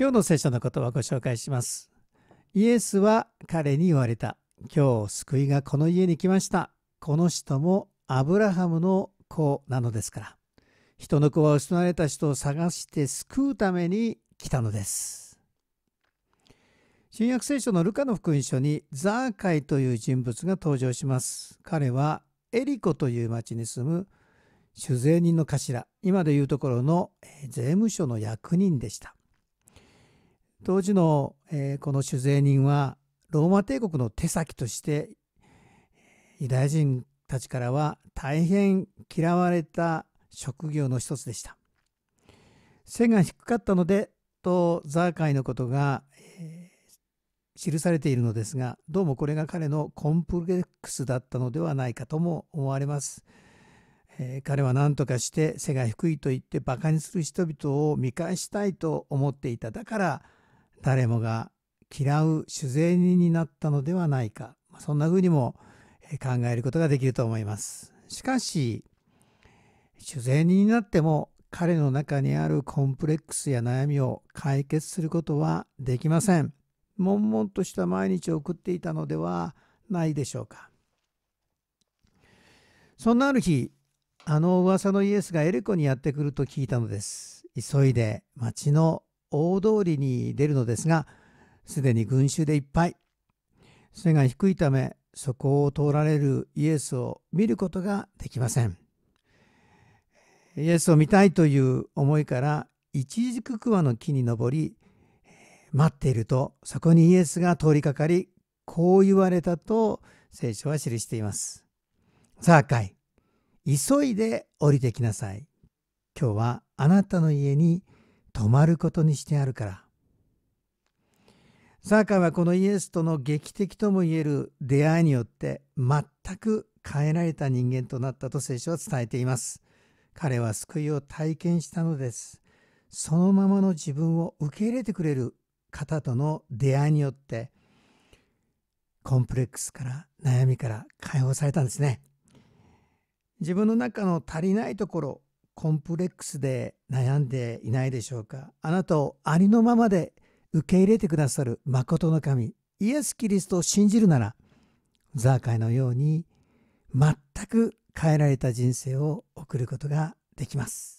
今日の聖書の言葉をご紹介します。イエスは彼に言われた。今日救いがこの家に来ました。この人もアブラハムの子なのですから。人の子は失われた人を探して救うために来たのです。新約聖書のルカの福音書にザーカイという人物が登場します。彼はエリコという町に住む酒税人の頭、今でいうところの税務署の役人でした。当時の、えー、この酒税人はローマ帝国の手先としてユダヤ人たちからは大変嫌われた職業の一つでした。背が低かったのでとザーカイのことが、えー、記されているのですがどうもこれが彼のコンプレックスだったのではないかとも思われます。え彼は何とかして背が低いと言って馬鹿にする人々を見返したいと思っていただから誰もが嫌う酒税人になったのではないかそんな風にも考えることができると思いますしかし酒税人になっても彼の中にあるコンプレックスや悩みを解決することはできません悶々とした毎日を送っていたのではないでしょうかそんなある日あの噂のイエスがエレコにやってくると聞いたのです急いで町の大通りに出るのですがすでに群衆でいっぱい背が低いためそこを通られるイエスを見ることができませんイエスを見たいという思いから一軸くわの木に登り待っているとそこにイエスが通りかかりこう言われたと聖書は記していますさあかい急いで降りてきなさい今日はあなたの家に止まることにしてあるから。サーカーはこのイエスとの劇的ともいえる出会いによって全く変えられた人間となったと聖書は伝えています。彼は救いを体験したのです。そのままの自分を受け入れてくれる方との出会いによってコンプレックスから悩みから解放されたんですね。自分の中の足りないところコンプレックスで悩んでいないでしょうかあなたをありのままで受け入れてくださる誠の神イエス・キリストを信じるならザーカイのように全く変えられた人生を送ることができます。